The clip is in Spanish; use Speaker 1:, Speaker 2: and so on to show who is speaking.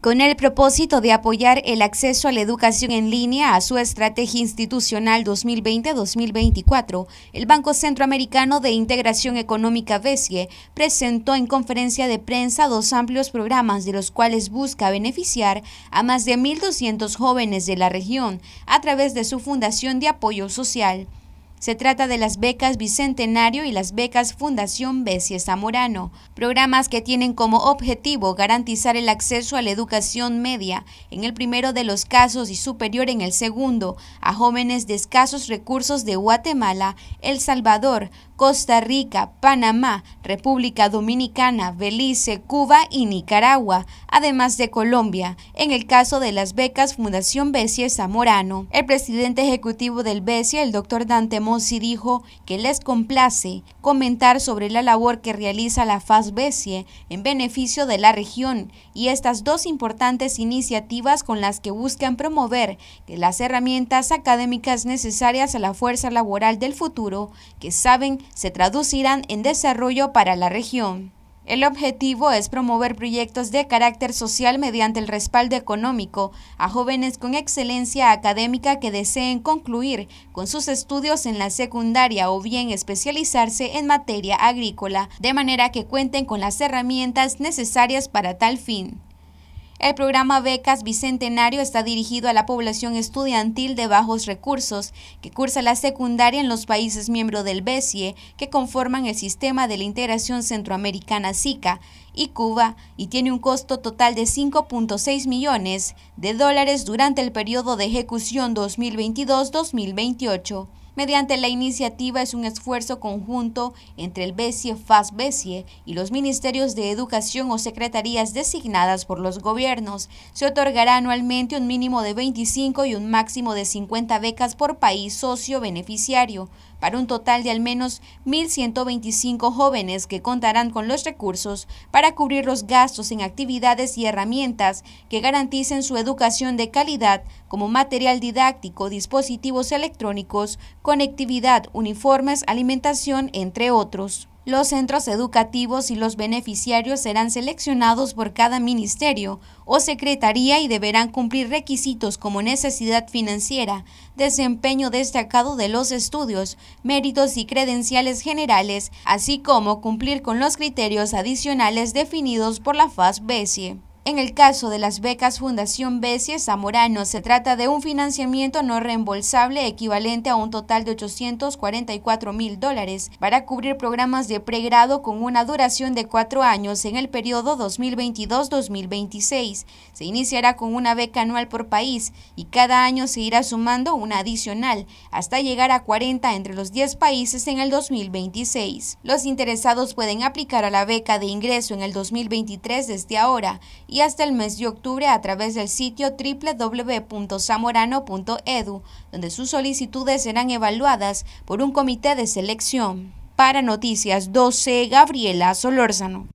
Speaker 1: Con el propósito de apoyar el acceso a la educación en línea a su estrategia institucional 2020-2024, el Banco Centroamericano de Integración Económica BESIE presentó en conferencia de prensa dos amplios programas de los cuales busca beneficiar a más de 1.200 jóvenes de la región a través de su Fundación de Apoyo Social. Se trata de las becas Bicentenario y las becas Fundación Bessie Zamorano, programas que tienen como objetivo garantizar el acceso a la educación media en el primero de los casos y superior en el segundo a jóvenes de escasos recursos de Guatemala, El Salvador, Costa Rica, Panamá, República Dominicana, Belice, Cuba y Nicaragua, además de Colombia, en el caso de las becas Fundación Besie Zamorano. El presidente ejecutivo del Besie, el doctor Dante Monsi, dijo que les complace comentar sobre la labor que realiza la FAS Besie en beneficio de la región y estas dos importantes iniciativas con las que buscan promover las herramientas académicas necesarias a la fuerza laboral del futuro que saben se traducirán en desarrollo para la región. El objetivo es promover proyectos de carácter social mediante el respaldo económico a jóvenes con excelencia académica que deseen concluir con sus estudios en la secundaria o bien especializarse en materia agrícola, de manera que cuenten con las herramientas necesarias para tal fin. El programa Becas Bicentenario está dirigido a la población estudiantil de bajos recursos que cursa la secundaria en los países miembros del BESIE que conforman el sistema de la integración centroamericana SICA y Cuba y tiene un costo total de 5.6 millones de dólares durante el periodo de ejecución 2022-2028 mediante la iniciativa es un esfuerzo conjunto entre el BESIE, fas y los ministerios de educación o secretarías designadas por los gobiernos. Se otorgará anualmente un mínimo de 25 y un máximo de 50 becas por país socio beneficiario, para un total de al menos 1.125 jóvenes que contarán con los recursos para cubrir los gastos en actividades y herramientas que garanticen su educación de calidad como material didáctico, dispositivos electrónicos, conectividad, uniformes, alimentación, entre otros. Los centros educativos y los beneficiarios serán seleccionados por cada ministerio o secretaría y deberán cumplir requisitos como necesidad financiera, desempeño destacado de los estudios, méritos y credenciales generales, así como cumplir con los criterios adicionales definidos por la FAS-BESIE. En el caso de las becas Fundación Bessie Zamorano, se trata de un financiamiento no reembolsable equivalente a un total de 844 mil dólares para cubrir programas de pregrado con una duración de cuatro años en el periodo 2022-2026. Se iniciará con una beca anual por país y cada año se irá sumando una adicional hasta llegar a 40 entre los 10 países en el 2026. Los interesados pueden aplicar a la beca de ingreso en el 2023 desde ahora y hasta el mes de octubre a través del sitio www.zamorano.edu, donde sus solicitudes serán evaluadas por un comité de selección. Para Noticias 12, Gabriela Solórzano.